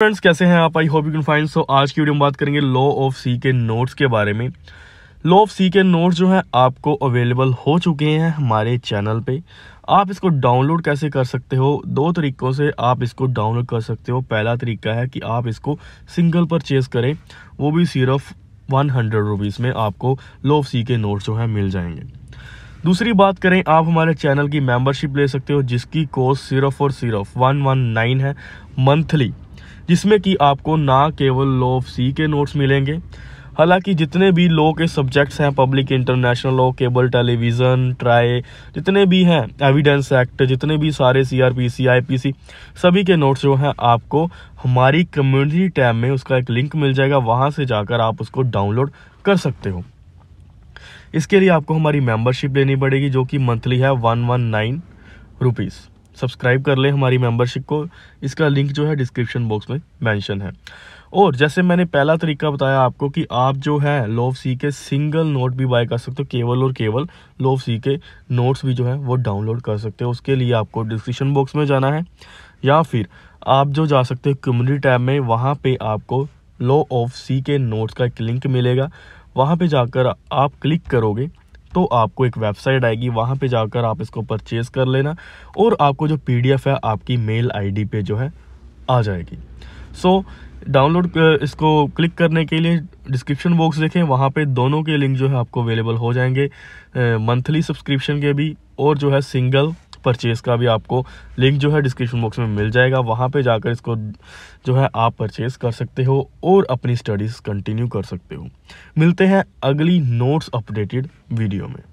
friends कैसे हैं आप I hope you can find so आज की वीडियो में बात करेंगे लॉ ऑफ सी के नोट्स के बारे में लॉ ऑफ सी के नोट्स जो हैं आपको अवेलेबल हो चुके हैं हमारे चैनल पे आप इसको डाउनलोड कैसे कर सकते हो दो तरीक़ों से आप इसको डाउनलोड कर सकते हो पहला तरीका है कि आप इसको सिंगल परचेज करें वो भी सिर्फ वन हंड्रेड रुपीज़ में आपको लॉ ऑफ सी के नोट्स जो हैं मिल जाएंगे दूसरी बात करें आप हमारे चैनल की मेम्बरशिप ले सकते हो जिसकी कॉस्ट सिर्फ और सिर्फ वन वन नाइन है मंथली जिसमें कि आपको ना केवल लॉ ऑफ सी के नोट्स मिलेंगे हालांकि जितने भी लॉ के सब्जेक्ट्स हैं public international law cable television TRAI जितने भी हैं एविडेंस एक्ट जितने भी सारे C R P C I P C सभी के नोट्स जो हैं आपको हमारी कम्युनिटी टैब में उसका एक लिंक मिल जाएगा वहाँ से जाकर आप उसको डाउनलोड कर सकते हो इसके लिए आपको हमारी मेम्बरशिप लेनी पड़ेगी जो कि मंथली है one one nine rupees subscribe कर लें हमारी मेंबरशिप को इसका लिंक जो है डिस्क्रिप्शन बॉक्स में मेंशन है और जैसे मैंने पहला तरीका बताया आपको कि आप जो है लोव सी के सिंगल नोट भी बाय कर सकते हो केवल और केवल लोव सी के नोट्स भी जो है वो डाउनलोड कर सकते हो उसके लिए आपको डिस्क्रिप्शन बॉक्स में जाना है या फिर आप जो जा सकते हो कम्युनिटी टैब में वहाँ पर आपको लो ऑफ सी के नोट्स का एक लिंक मिलेगा वहाँ पे जाकर आप क्लिक करोगे तो आपको एक वेबसाइट आएगी वहाँ पे जाकर आप इसको परचेज़ कर लेना और आपको जो पीडीएफ है आपकी मेल आईडी पे जो है आ जाएगी सो so, डाउनलोड इसको क्लिक करने के लिए डिस्क्रिप्शन बॉक्स देखें वहाँ पे दोनों के लिंक जो है आपको अवेलेबल हो जाएंगे मंथली सब्सक्रिप्शन के भी और जो है सिंगल परचेज़ का भी आपको लिंक जो है डिस्क्रिप्शन बॉक्स में मिल जाएगा वहाँ पे जाकर इसको जो है आप परचेज़ कर सकते हो और अपनी स्टडीज़ कंटिन्यू कर सकते हो मिलते हैं अगली नोट्स अपडेटेड वीडियो में